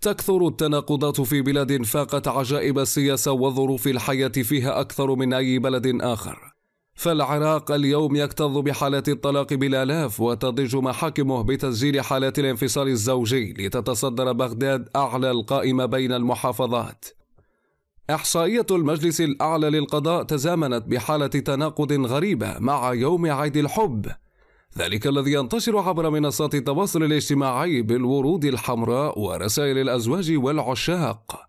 تكثر التناقضات في بلاد فاقت عجائب السياسة وظروف الحياة فيها أكثر من أي بلد آخر فالعراق اليوم يكتظ بحالات الطلاق بالآلاف وتضج محاكمه بتسجيل حالات الانفصال الزوجي لتتصدر بغداد أعلى القائمة بين المحافظات إحصائية المجلس الأعلى للقضاء تزامنت بحالة تناقض غريبة مع يوم عيد الحب ذلك الذي ينتشر عبر منصات التواصل الاجتماعي بالورود الحمراء ورسائل الأزواج والعشاق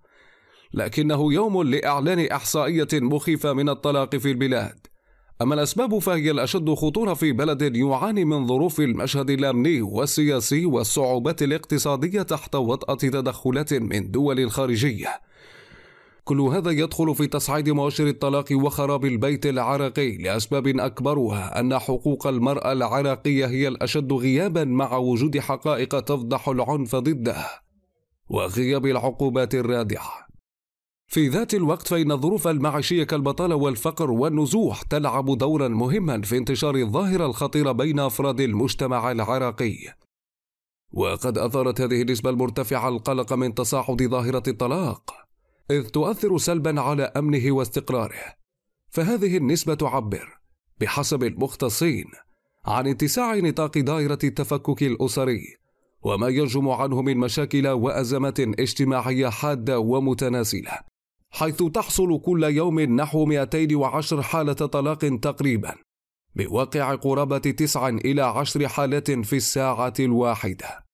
لكنه يوم لإعلان إحصائية مخيفة من الطلاق في البلاد أما الأسباب فهي الأشد خطورة في بلد يعاني من ظروف المشهد الأمني والسياسي والصعوبات الاقتصادية تحت وطأة تدخلات من دول خارجية كل هذا يدخل في تصعيد مؤشر الطلاق وخراب البيت العراقي لأسباب أكبرها أن حقوق المرأة العراقية هي الأشد غيابا مع وجود حقائق تفضح العنف ضده وغياب العقوبات الرادعه في ذات الوقت فإن الظروف المعيشية كالبطالة والفقر والنزوح تلعب دورا مهما في انتشار الظاهرة الخطيرة بين أفراد المجتمع العراقي. وقد أثارت هذه النسبة المرتفعة القلق من تصاعد ظاهرة الطلاق، إذ تؤثر سلبا على أمنه واستقراره فهذه النسبة تعبر بحسب المختصين عن اتساع نطاق دائرة التفكك الأسري وما ينجم عنه من مشاكل وأزمات اجتماعية حادة ومتناسلة حيث تحصل كل يوم نحو 210 حالة طلاق تقريبا بواقع قرابة 9 إلى 10 حالات في الساعة الواحدة